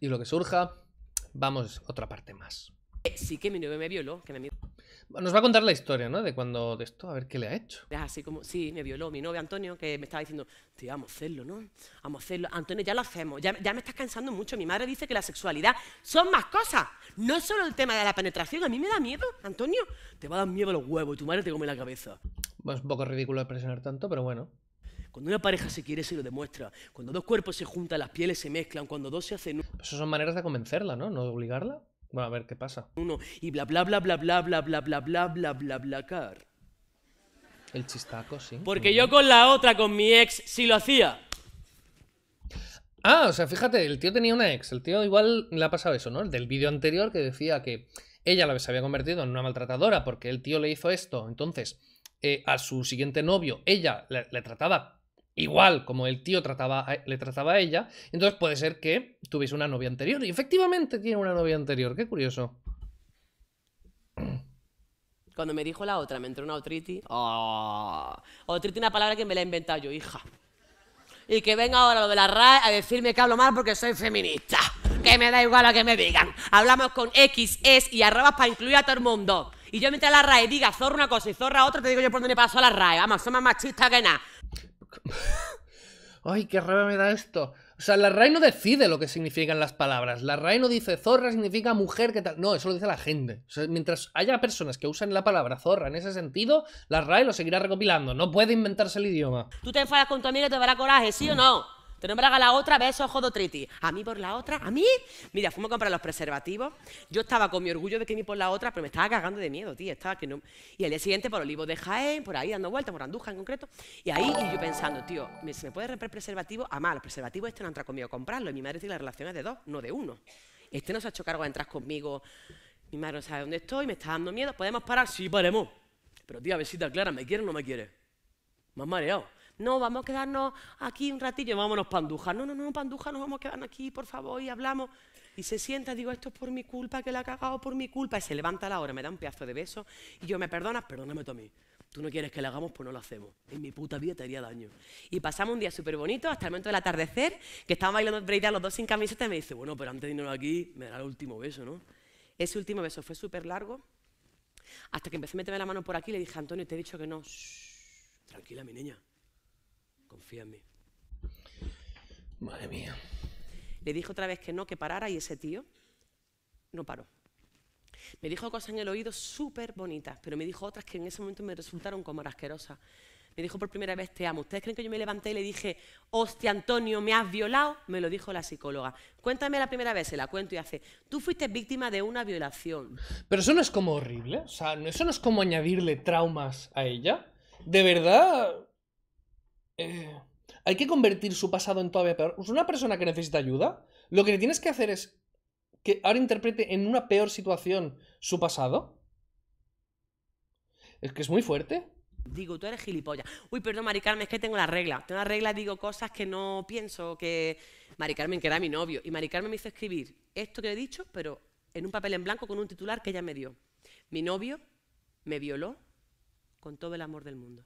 y lo que surja, vamos otra parte más. Sí que mi novio me violó, que me... Nos va a contar la historia, ¿no? De cuando de esto, a ver qué le ha hecho. así como, sí, me violó mi novio Antonio, que me estaba diciendo, tío, vamos a hacerlo, ¿no? Vamos a hacerlo. Antonio, ya lo hacemos, ya, me estás cansando mucho. Mi madre dice que la sexualidad son más cosas, no solo el tema de la penetración. A mí me da miedo, Antonio. Te va a dar miedo los huevos y tu madre te come la cabeza. Bueno, es un poco ridículo presionar tanto, pero bueno. Cuando una pareja se quiere, se lo demuestra. Cuando dos cuerpos se juntan, las pieles se mezclan. Cuando dos se hacen. Eso son maneras de convencerla, ¿no? No de obligarla. Bueno, a ver qué pasa. Uno, y bla bla bla bla bla bla bla bla bla bla bla bla car. El chistaco, sí. Porque yo con la otra, con mi ex, sí lo hacía. Ah, o sea, fíjate, el tío tenía una ex. El tío igual le ha pasado eso, ¿no? del vídeo anterior que decía que ella la se había convertido en una maltratadora porque el tío le hizo esto. Entonces, a su siguiente novio, ella le trataba igual como el tío le trataba a ella, entonces puede ser que tuviese una novia anterior. Y efectivamente tiene una novia anterior, qué curioso. Cuando me dijo la otra, me entró una otriti. Oh, otriti, una palabra que me la he inventado yo, hija. Y que venga ahora lo de la RAE a decirme que hablo mal porque soy feminista. Que me da igual lo que me digan. Hablamos con X, S y arrobas para incluir a todo el mundo. Y yo mientras la RAE diga zorra una cosa y zorra otra, te digo yo por dónde pasó a la RAE. Vamos, son más machistas que nada. Ay, qué rabia me da esto. O sea, la RAI no decide lo que significan las palabras. La RAI no dice zorra significa mujer, que tal. No, eso lo dice la gente. mientras haya personas que usen la palabra zorra en ese sentido, la RAI lo seguirá recopilando. No puede inventarse el idioma. Tú te enfadas con tu amigo y te dará coraje, ¿sí o no? Te nombran haga la otra, beso ojo de A mí por la otra, a mí. Mira, fuimos a comprar los preservativos. Yo estaba con mi orgullo de que me por la otra, pero me estaba cagando de miedo, tío. Estaba que no... Y el día siguiente por olivo de Jaén, por ahí dando vueltas, por Anduja en concreto. Y ahí y yo pensando, tío, ¿se me puede romper preservativo? Ah, más, los preservativo este no entra conmigo a comprarlo. Y mi madre dice la relación es de dos, no de uno. Este no se ha hecho cargo de entrar conmigo. Mi madre no sabe dónde estoy, me está dando miedo. ¿Podemos parar? Sí, paremos. Pero tío, a Clara ¿me quiere o no me quiere? Me has mareado. No, vamos a quedarnos aquí un ratillo, vámonos panduja. No, no, no, panduja, nos vamos a quedar aquí, por favor, y hablamos. Y se sienta, digo, esto es por mi culpa, que la ha cagado por mi culpa. Y se levanta la hora, me da un pedazo de beso. Y yo, ¿me perdonas? Perdóname tú a mí. Tú no quieres que le hagamos, pues no lo hacemos. En mi puta vida te haría daño. Y pasamos un día súper bonito hasta el momento del atardecer, que estaba bailando Breida los dos sin camiseta. Y me dice, bueno, pero antes de irnos aquí, me da el último beso, ¿no? Ese último beso fue súper largo. Hasta que empecé a meterme la mano por aquí le dije, Antonio, te he dicho que no. tranquila, mi niña confía en mí. Madre mía. Le dijo otra vez que no, que parara y ese tío no paró. Me dijo cosas en el oído súper bonitas, pero me dijo otras que en ese momento me resultaron como asquerosas. Me dijo por primera vez, te amo. ¿Ustedes creen que yo me levanté y le dije, hostia Antonio, me has violado? Me lo dijo la psicóloga. Cuéntame la primera vez, se la cuento y hace, tú fuiste víctima de una violación. Pero eso no es como horrible, o sea, eso no es como añadirle traumas a ella. De verdad, eh, hay que convertir su pasado en todavía peor. Pues una persona que necesita ayuda, lo que le tienes que hacer es que ahora interprete en una peor situación su pasado. Es que es muy fuerte. Digo, tú eres gilipollas. Uy, perdón, Mari Carmen, es que tengo la regla. Tengo la regla, digo cosas que no pienso que. Mari Carmen, que era mi novio. Y Mari Carmen me hizo escribir esto que he dicho, pero en un papel en blanco con un titular que ella me dio. Mi novio me violó con todo el amor del mundo.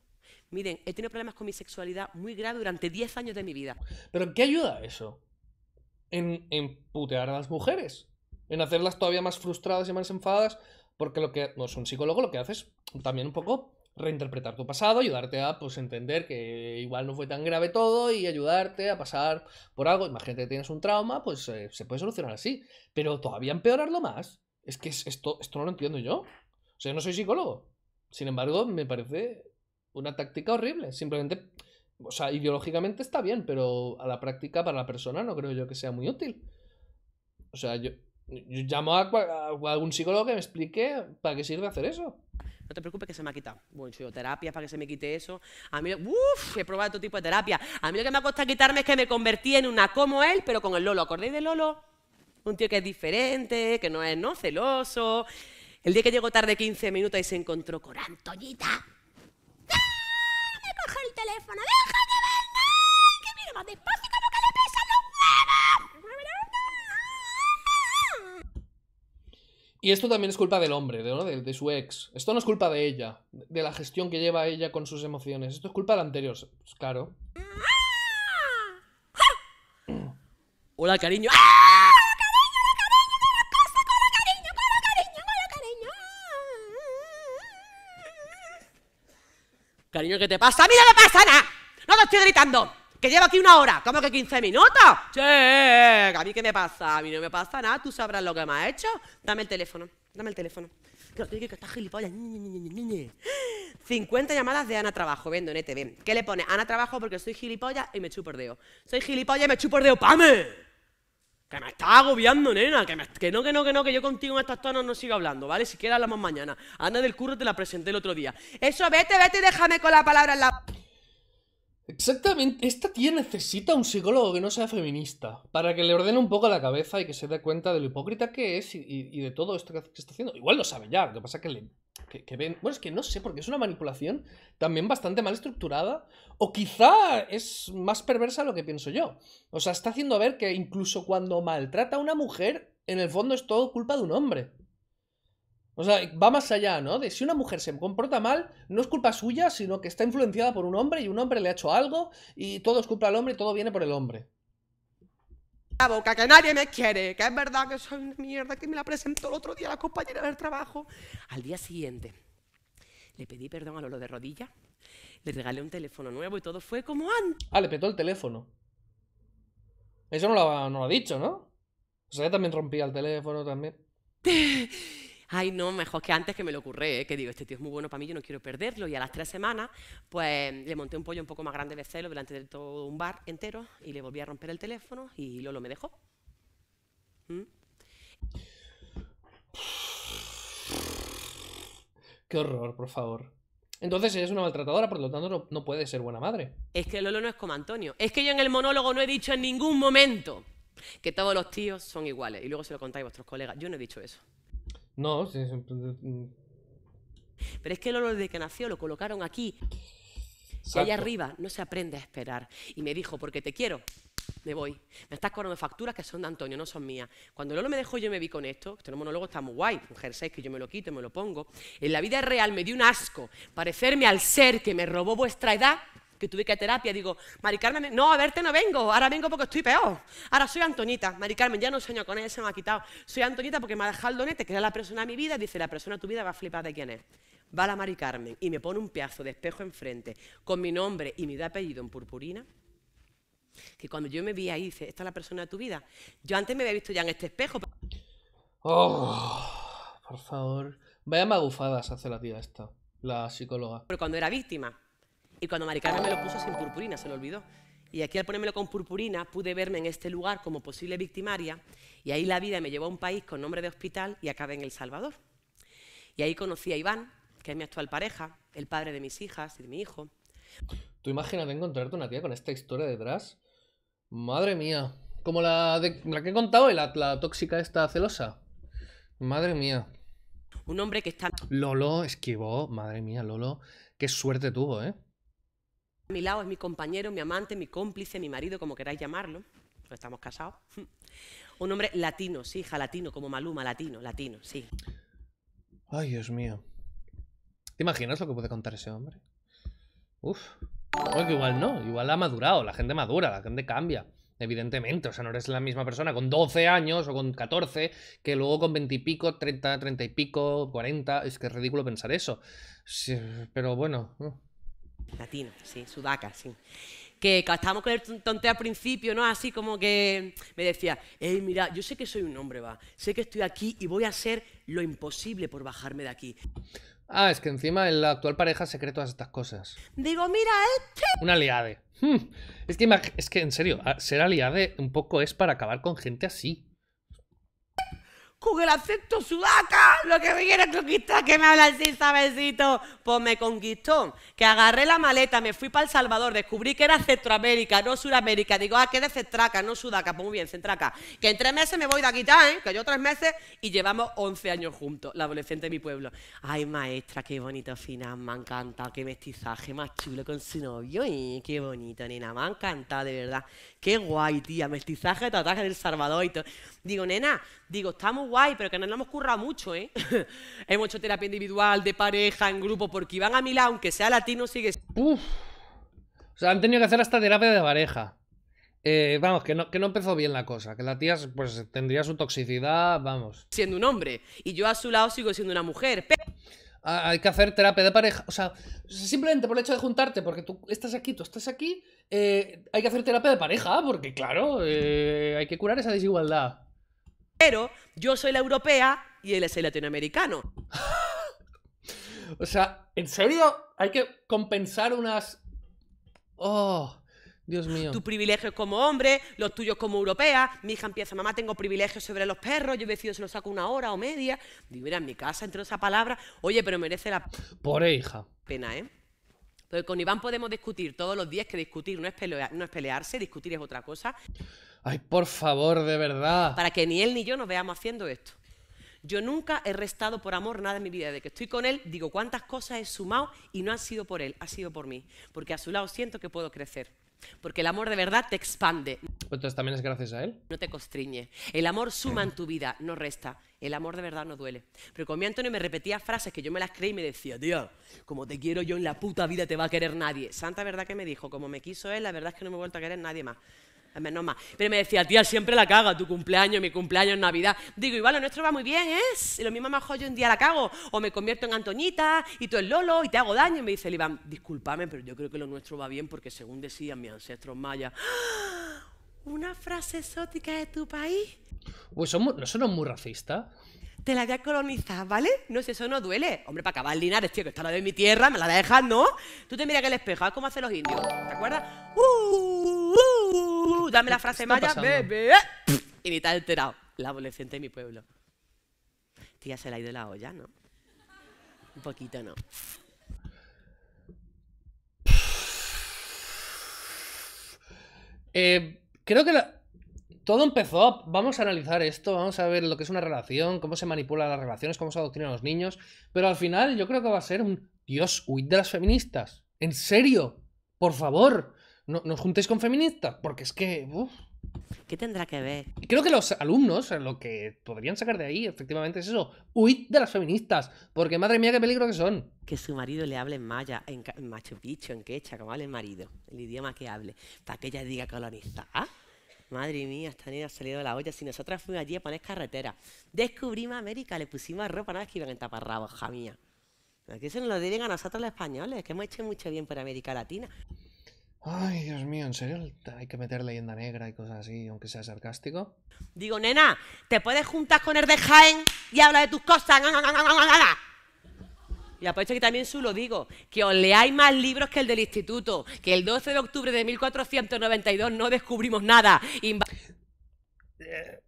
Miren, he tenido problemas con mi sexualidad muy grave durante 10 años de mi vida. ¿Pero qué ayuda eso? En, putear a las mujeres. En hacerlas todavía más frustradas y más enfadas Porque lo que. No es un psicólogo, lo que haces es también un poco reinterpretar tu pasado, ayudarte a pues entender que igual no fue tan grave todo y ayudarte a pasar por algo. Imagínate que tienes un trauma, pues eh, se puede solucionar así. Pero todavía empeorarlo más. Es que esto, esto no lo entiendo yo. O sea, yo no soy psicólogo. Sin embargo, me parece una táctica horrible. Simplemente, o sea, ideológicamente está bien, pero a la práctica para la persona no creo yo que sea muy útil. O sea, yo, llamo a, algún psicólogo que me explique para qué sirve hacer eso. No te preocupes que se me ha quitado. Bueno, yo terapia, para que se me quite eso. A mí, uff, he probado todo tipo de terapia. A mí lo que me ha costado quitarme es que me convertí en una como él, pero con el Lolo. ¿Acordáis de Lolo? Un tío que es diferente, que no es no celoso. El día que llegó tarde 15 minutos y se encontró con Antoñita. Y esto también es culpa del hombre, de, de, su ex. Esto no es culpa de ella, de la gestión que lleva ella con sus emociones. Esto es culpa del anterior, claro. ¡Ah! Hola, cariño. ¡Ah! Cariño, ¿qué te pasa? ¡A mí no me pasa nada! ¡No te estoy gritando! ¡Que llevo aquí una hora! ¿Cómo que 15 minutos? ¡Che! Eh, eh. ¿A mí qué me pasa? A mí no me pasa nada. Tú sabrás lo que me has hecho. Dame el teléfono. Dame el teléfono. Que lo tiene que estar gilipollas. 50 llamadas de Ana Trabajo, vendo en ETV. ¿Qué le pone? Ana Trabajo porque soy gilipollas y me chupo el dedo. Soy gilipollas y me chupo el dedo. ¡Pame! Que me estás agobiando, nena. Que, que, no, que no, que no, que yo contigo en estas tonas no sigo hablando, ¿vale? Si quieres hablamos mañana. Ana del curro te la presenté el otro día. Eso, vete, vete y déjame con la palabra en la... Exactamente, esta tía necesita un psicólogo que no sea feminista, para que le ordene un poco la cabeza y que se dé cuenta de lo hipócrita que es y, de todo esto que, está haciendo. Igual lo sabe ya, lo que pasa es que le que, ven. Bueno, es que no sé, porque es una manipulación también bastante mal estructurada. O quizá es más perversa lo que pienso yo. O sea, está haciendo ver que incluso cuando maltrata a una mujer, en el fondo es todo culpa de un hombre. O sea, va más allá, ¿no? De si una mujer se comporta mal, no es culpa suya, sino que está influenciada por un hombre y un hombre le ha hecho algo y todo es culpa del hombre y todo viene por el hombre la boca, que nadie me quiere, que es verdad que soy una mierda, que me la presentó el otro día la compañera del trabajo. Al día siguiente le pedí perdón a Lolo de rodillas, le regalé un teléfono nuevo y todo fue como antes. Ah, le petó el teléfono. Eso no lo, ha, no lo ha dicho, ¿no? O sea, también rompía el teléfono también. ay no, mejor que antes que me lo ocurre, ¿eh? que digo, este tío es muy bueno para mí, yo no quiero perderlo. Y a las tres semanas, pues le monté un pollo un poco más grande de celo delante de todo un bar entero y le volví a romper el teléfono y Lolo me dejó. ¿Mm? Qué horror, por favor. Entonces ella es una maltratadora, por lo tanto no, no, puede ser buena madre. Es que Lolo no es como Antonio. Es que yo en el monólogo no he dicho en ningún momento que todos los tíos son iguales. Y luego se lo contáis a vuestros colegas. Yo no he dicho eso. No, sí, Pero es que el Lolo de que nació lo colocaron aquí. Y allá arriba no se aprende a esperar. Y me dijo, porque te quiero, me voy. Me estás cobrando facturas que son de Antonio, no son mías. Cuando Lolo me dejó, yo me vi con esto. Este monólogo está muy guay. Un jersey que yo me lo quito, y me lo pongo. En la vida real me dio un asco parecerme al ser que me robó vuestra edad que tuve que terapia, digo, Mari Carmen, no, a verte no vengo, ahora vengo porque estoy peor, ahora soy Antonita, Mari Carmen, ya no sueño con ella, se me ha quitado, soy Antonita porque me ha dejado el donete, que era la persona de mi vida, dice, la persona de tu vida va a flipar de quién es. Va la Mari Carmen y me pone un pedazo de espejo enfrente con mi nombre y mi apellido en purpurina, que cuando yo me vi ahí, dice, esta es la persona de tu vida. Yo antes me había visto ya en este espejo. Oh, por favor. Vaya magufadas hace la tía esta, la psicóloga. Pero cuando era víctima. Y cuando Maricarmen me lo puso sin purpurina, se lo olvidó. Y aquí al ponérmelo con purpurina pude verme en este lugar como posible victimaria y ahí la vida me llevó a un país con nombre de hospital y acabé en El Salvador. Y ahí conocí a Iván, que es mi actual pareja, el padre de mis hijas y de mi hijo. Tú imagínate encontrarte una tía con esta historia detrás. Madre mía, como la, la que he contado, la, la tóxica esta celosa. Madre mía. Un hombre que está... Lolo esquivó, madre mía, Lolo, qué suerte tuvo, ¿eh? a mi lado es mi compañero, mi amante, mi cómplice, mi marido, como queráis llamarlo, pues estamos casados. Un hombre latino, sí, hija, latino, como Maluma, latino, latino, sí. Ay, Dios mío. ¿Te imaginas lo que puede contar ese hombre? Uf. que igual no, igual ha madurado, la gente madura, la gente cambia. Evidentemente, o sea, no eres la misma persona con 12 años o con 14 que luego con 20 y pico, 30, 30 y pico, 40. Es que es ridículo pensar eso. pero bueno. Uh. Latina, sí, sudaca, sí. Que estábamos con el tonte al principio, ¿no? Así como que me decía, hey, mira, yo sé que soy un hombre, va, sé que estoy aquí y voy a hacer lo imposible por bajarme de aquí. Ah, es que encima en la actual pareja se cree todas estas cosas. Digo, mira, este... Una aliade. Es, que, es que, en serio, ser aliade un poco es para acabar con gente así con el acento sudaca, lo que me quiere conquistar, que me habla así, sabecito. Pues me conquistó, que agarré la maleta, me fui para El Salvador, descubrí que era Centroamérica, no Sudamérica. Digo, ah, que de Centraca, no Sudaca, pues muy bien, Centraca. Que en tres meses me voy de aquí, ¿eh? Que yo tres meses y llevamos 11 años juntos, la adolescente de mi pueblo. Ay, maestra, qué bonito final, me ha encantado, qué mestizaje más chulo con su novio, y ¿eh? Qué bonito, nena, me ha de verdad. Qué guay, tía, mestizaje, tataje del Salvador y todo. Digo, nena, digo, estamos guay, pero que no nos hemos currado mucho, ¿eh? hemos hecho terapia individual, de pareja, en grupo, porque Iván a Milán, aunque sea latino, sigue... Uf. O sea, han tenido que hacer hasta terapia de pareja. Eh, vamos, que no, empezó bien la cosa, que la tía pues tendría su toxicidad, vamos. Siendo un hombre, y yo a su lado sigo siendo una mujer. hay que hacer terapia de pareja, o sea, simplemente por el hecho de juntarte, porque tú estás aquí, tú estás aquí, eh, hay que hacer terapia de pareja, porque claro, eh, hay que curar esa desigualdad. Pero yo soy la europea y él es el latinoamericano. o sea, ¿en serio? Hay que compensar unas... Oh. Dios mío. Tu privilegios como hombre, los tuyos como europea. Mi hija empieza, mamá, tengo privilegios sobre los perros. Yo he decidido si los saco una hora o media. Digo, mira, en mi casa entre esa palabra. Oye, pero merece la. Pobre hija. Pena, ¿eh? con Iván podemos discutir todos los días que discutir no es, no es pelearse, discutir es otra cosa. Ay, por favor, de verdad. Para que ni él ni yo nos veamos haciendo esto. Yo nunca he restado por amor nada en mi vida. De que estoy con él, digo cuántas cosas he sumado y no han sido por él, ha sido por mí. Porque a su lado siento que puedo crecer. Porque el amor de verdad te expande. Entonces también es gracias a él. No te constriñe. El amor suma en tu vida, no resta. El amor de verdad no duele. Pero conmigo Antonio me repetía frases que yo me las creí y me decía, Dios, como te quiero yo en la puta vida te va a querer nadie. Santa verdad que me dijo, como me quiso él, la verdad es que no me he vuelto a querer nadie más menos más. Pero me decía, tía, siempre la caga, tu cumpleaños, mi cumpleaños, Navidad. Digo, igual lo nuestro va muy bien, ¿eh? Y lo mismo mejor yo un día la cago, o me convierto en Antoñita, y tú el Lolo, y te hago daño. Y me dice el Iván, discúlpame, pero yo creo que lo nuestro va bien, porque según decían mis ancestros mayas, ¡Ah! una frase exótica de tu país. Pues somos, no somos muy racistas te la voy a colonizar, ¿vale? No sé, eso no duele. Hombre, para acabar el Linares, tío, que está la de mi tierra, me la dejas, ¿no? Tú te miras que el espejo, ¿cómo hacen los indios? ¿Te acuerdas? ¡Uh! dame la frase maya, bebé, eh, y ni te has enterado. La adolescente de mi pueblo. Tía, se la ha ido la olla, ¿no? Un poquito, ¿no? Eh, creo que todo empezó. Vamos a analizar esto, vamos a ver lo que es una relación, cómo se manipulan las relaciones, cómo se adoctrinan los niños. Pero al final, yo creo que va a ser un Dios, huid de las feministas. ¿En serio? Por favor no, nos juntéis con feministas, porque es que... ¿Qué tendrá que ver? Creo que los alumnos, eh, lo que podrían sacar de ahí, efectivamente, es eso. Huid de las feministas, porque madre mía, qué peligro que son. Que su marido le hable en maya, en, en en quecha, como hable el marido, el idioma que hable, para que ella diga colonista Madre mía, esta niña ha salido de la olla. Si nosotras fuimos allí a poner carretera, descubrimos América, le pusimos ropa, nada que iban en taparrabos, ja mía. que se nos lo dirían a nosotros los españoles, que hemos hecho mucho bien por América Latina. Ay, Dios mío, ¿en serio hay que meter leyenda negra y cosas así, aunque sea sarcástico? Digo, nena, ¿te puedes juntar con el de y hablar de tus cosas? Y apuesto que también su lo digo, que os leáis más libros que el del instituto, que el 12 de octubre de 1492 no descubrimos nada. Eh,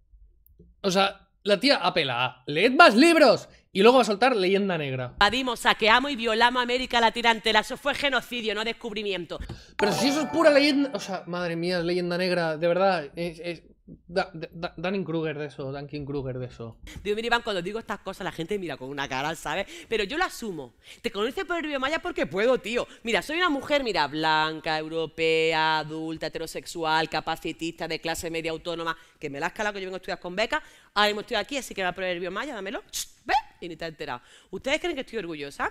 o sea, la tía apela a, leed más libros y luego va a soltar Leyenda Negra. Invadimos, saqueamos y violamos América Latina la Eso fue genocidio, no descubrimiento. Pero si eso es pura leyenda... O sea, madre mía, Leyenda Negra, de verdad. Es, es... Danny Kruger de eso, Duncan Kruger de eso. Dios mira, Iván, cuando digo estas cosas, la gente mira con una cara, ¿sabes? Pero yo lo asumo. Te conoce por el Maya porque puedo, tío. Mira, soy una mujer, mira, blanca, europea, adulta, heterosexual, capacitista, de clase media autónoma, que me la has calado, que yo vengo a estudiar con beca. Ahora mismo estoy aquí, así que va voy el Maya, dámelo. ¿Ve? Y ni te has enterado. ¿Ustedes creen que estoy orgullosa?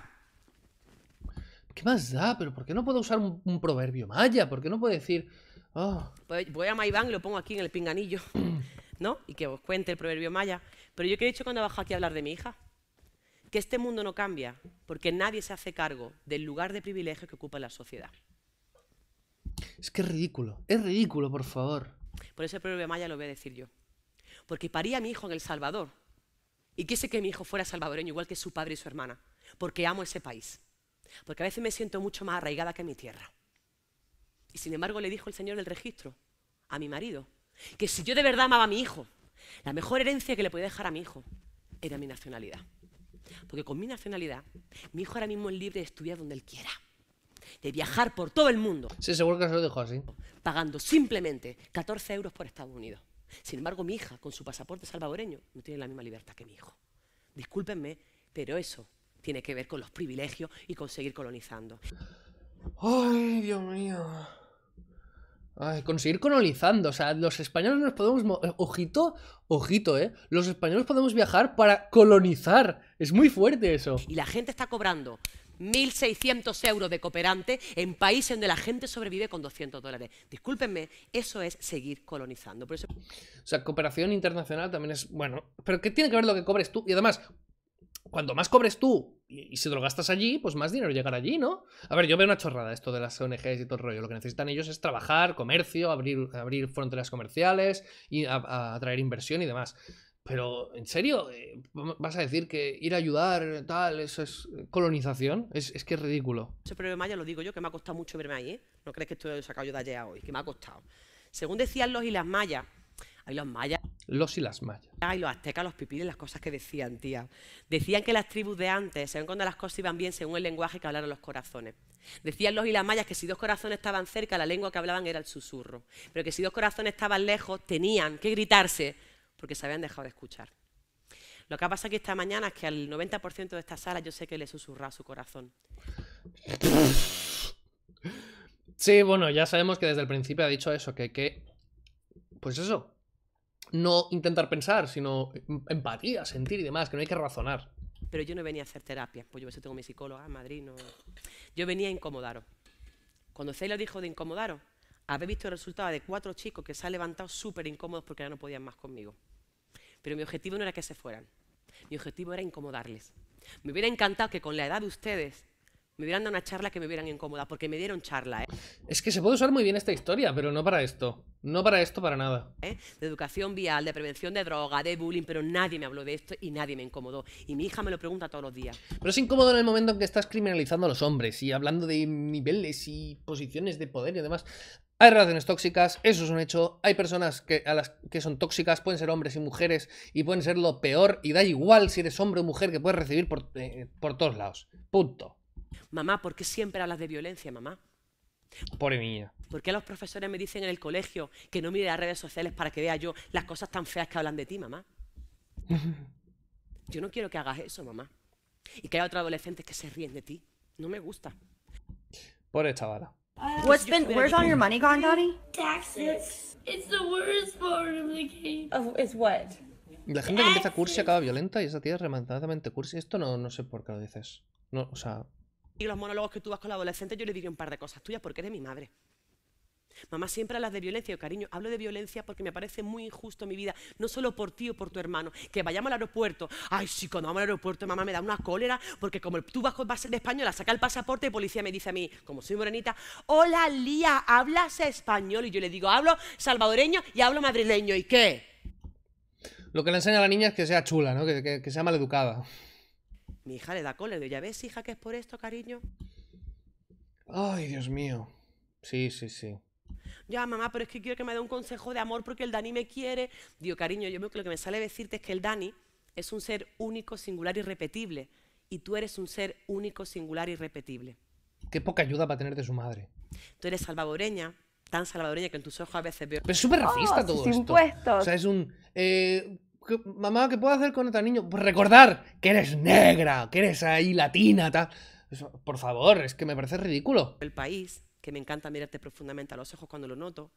¿Qué más da? ¿Pero por qué no puedo usar un proverbio maya? ¿Por qué no puedo decir.? Ah. voy a Maiván y lo pongo aquí en el pinganillo, ¿no? Y que os cuente el proverbio maya. Pero yo que he dicho cuando bajo aquí a hablar de mi hija, que este mundo no cambia porque nadie se hace cargo del lugar de privilegio que ocupa la sociedad. Es que es ridículo, es ridículo, por favor. Por ese proverbio maya lo voy a decir yo. Porque parí a mi hijo en El Salvador y quise que mi hijo fuera salvadoreño igual que su padre y su hermana, porque amo ese país. Porque a veces me siento mucho más arraigada que mi tierra. Y sin embargo le dijo el señor del registro a mi marido que si yo de verdad amaba a mi hijo, la mejor herencia que le podía dejar a mi hijo era mi nacionalidad. Porque con mi nacionalidad, mi hijo ahora mismo es libre de estudiar donde él quiera, de viajar por todo el mundo. Sí, seguro que se lo dejó así. Pagando simplemente 14 euros por Estados Unidos. Sin embargo, mi hija, con su pasaporte salvadoreño, no tiene la misma libertad que mi hijo. Discúlpenme, pero eso tiene que ver con los privilegios y con seguir colonizando. ¡Ay, Dios mío! Ay, conseguir colonizando. O sea, los españoles nos podemos. Eh, ojito, ojito, ¿eh? Los españoles podemos viajar para colonizar. Es muy fuerte eso. Y la gente está cobrando 1.600 euros de cooperante en países donde la gente sobrevive con 200 dólares. Discúlpenme, eso es seguir colonizando. Por eso... O sea, cooperación internacional también es. Bueno, pero ¿qué tiene que ver lo que cobres tú? Y además, cuando más cobres tú y, se si te lo gastas allí, pues más dinero llegará allí, ¿no? A ver, yo veo una chorrada esto de las ONGs y todo el rollo. Lo que necesitan ellos es trabajar, comercio, abrir, abrir fronteras comerciales y atraer inversión y demás. Pero, ¿en serio? Eh, ¿Vas a decir que ir a ayudar, tal, eso es colonización? Es, que es ridículo. Ese problema ya lo digo yo, que me ha costado mucho verme ahí, ¿eh? No crees que esto estoy sacado yo de allá hoy, que me ha costado. Según decían los y las mayas, hay los mayas los y las mayas. Y los aztecas, los pipiles, las cosas que decían, tía. Decían que las tribus de antes, según cuando las cosas iban bien, según el lenguaje que hablaron los corazones. Decían los y las mayas que si dos corazones estaban cerca, la lengua que hablaban era el susurro. Pero que si dos corazones estaban lejos, tenían que gritarse porque se habían dejado de escuchar. Lo que ha pasado aquí esta mañana es que al 90% de esta sala yo sé que le susurra a su corazón. Sí, bueno, ya sabemos que desde el principio ha dicho eso, que, que pues eso, no intentar pensar, sino em-, empatía, sentir y demás, que no hay que razonar. Pero yo no venía a hacer terapia, pues yo eso tengo mi psicóloga en ah, Madrid, no... Yo venía a incomodaros. Cuando Celia dijo de incomodaros, habéis visto el resultado de cuatro chicos que se han levantado súper incómodos porque ya no podían más conmigo. Pero mi objetivo no era que se fueran, mi objetivo era incomodarles. Me hubiera encantado que con la edad de ustedes me hubieran dado una charla que me hubieran incómoda, porque me dieron charla, ¿eh? Es que se puede usar muy bien esta historia, pero no para esto. No para esto, para nada. ¿Eh? De educación vial, de prevención de droga, de bullying, pero nadie me habló de esto y nadie me incomodó. Y mi hija me lo pregunta todos los días. Pero es incómodo en el momento en que estás criminalizando a los hombres y hablando de niveles y posiciones de poder y demás. Hay relaciones tóxicas, eso es un hecho. Hay personas que, a las que son tóxicas, pueden ser hombres y mujeres, y pueden ser lo peor, y da igual si eres hombre o mujer, que puedes recibir por, eh, por todos lados. Punto. Mamá, ¿por qué siempre hablas de violencia, mamá? Pobre mía. ¿Por qué los profesores me dicen en el colegio que no mire las redes sociales para que vea yo las cosas tan feas que hablan de ti, mamá? Yo no quiero que hagas eso, mamá. Y que haya otros adolescentes que se ríen de ti. No me gusta. Pobre chavala. What's pues been, where's all your money gone, Daddy? Taxes. It's the worst part of the game. qué? what? La gente que empieza cursi acaba violenta y esa tía es rematadamente cursi. Esto no, no sé por qué lo dices. No, o sea, y los monólogos que tú vas con la adolescente yo le diría un par de cosas tuyas porque eres mi madre. Mamá, siempre hablas de violencia, yo, cariño, hablo de violencia porque me parece muy injusto mi vida, no solo por ti o por tu hermano, que vayamos al aeropuerto. Ay, sí, cuando vamos al aeropuerto, mamá me da una cólera porque como tú vas con base de española, saca el pasaporte y policía me dice a mí, como soy morenita, hola Lía, hablas español. Y yo le digo, hablo salvadoreño y hablo madrileño. ¿Y qué? Lo que le enseña a la niña es que sea chula, ¿no? que, que, que sea maleducada. Mi hija le da cólera. Digo, ¿ya ves, hija, que es por esto, cariño? Ay, Dios mío. Sí, sí, sí. Ya, mamá, pero es que quiero que me dé un consejo de amor porque el Dani me quiere. Digo, cariño, yo que lo que me sale decirte es que el Dani es un ser único, singular, irrepetible. Y tú eres un ser único, singular, irrepetible. Qué poca ayuda va a tener de su madre. Tú eres salvadoreña, tan salvadoreña que en tus ojos a veces veo. Pero es súper racista oh, todo esto. O sea, es un. Eh, mamá, ¿qué puedo hacer con otro niño? Pues recordar que eres negra, que eres ahí latina, tal. Por favor, es que me parece ridículo. El país, que me encanta mirarte profundamente a los ojos cuando lo noto,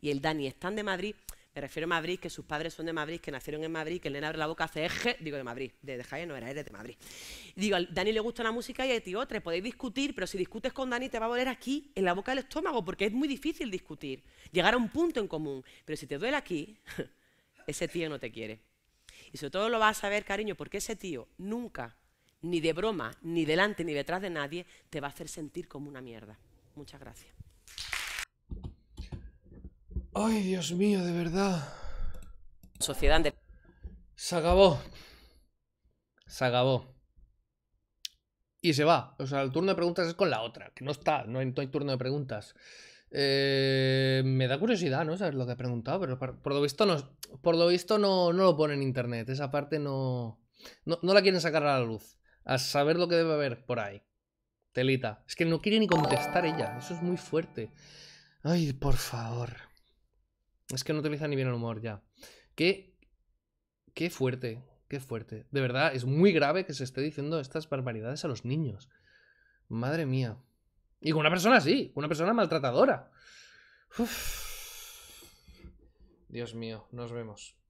y el Dani están de Madrid, me refiero a Madrid, que sus padres son de Madrid, que nacieron en Madrid, que el nene abre la boca, hace eje, digo de Madrid, de, Jaén no era, eres de Madrid. Digo, al Dani le gusta la música y a ti otra, podéis discutir, pero si discutes con Dani te va a doler aquí, en la boca del estómago, porque es muy difícil discutir, llegar a un punto en común, pero si te duele aquí, ese tío no te quiere. Y sobre todo lo vas a ver, cariño, porque ese tío nunca, ni de broma, ni delante, ni detrás de nadie, te va a hacer sentir como una mierda. Muchas gracias. Ay, Dios mío, de verdad. Sociedad de... Se acabó. Se acabó. Y se va. O sea, el turno de preguntas es con la otra, que no está, no no hay turno de preguntas. Eh, me da curiosidad, ¿no? Saber lo que ha preguntado, pero por lo visto no, por lo visto no, lo pone en internet. Esa parte no, no, la quieren sacar a la luz. A saber lo que debe haber por ahí. Telita. Es que no quiere ni contestar ella. Eso es muy fuerte. Ay, por favor. Es que no utiliza ni bien el humor ya. Qué, qué fuerte, qué fuerte. De verdad, es muy grave que se esté diciendo estas barbaridades a los niños. Madre mía. Y con una persona así, una persona maltratadora. Dios mío, nos vemos.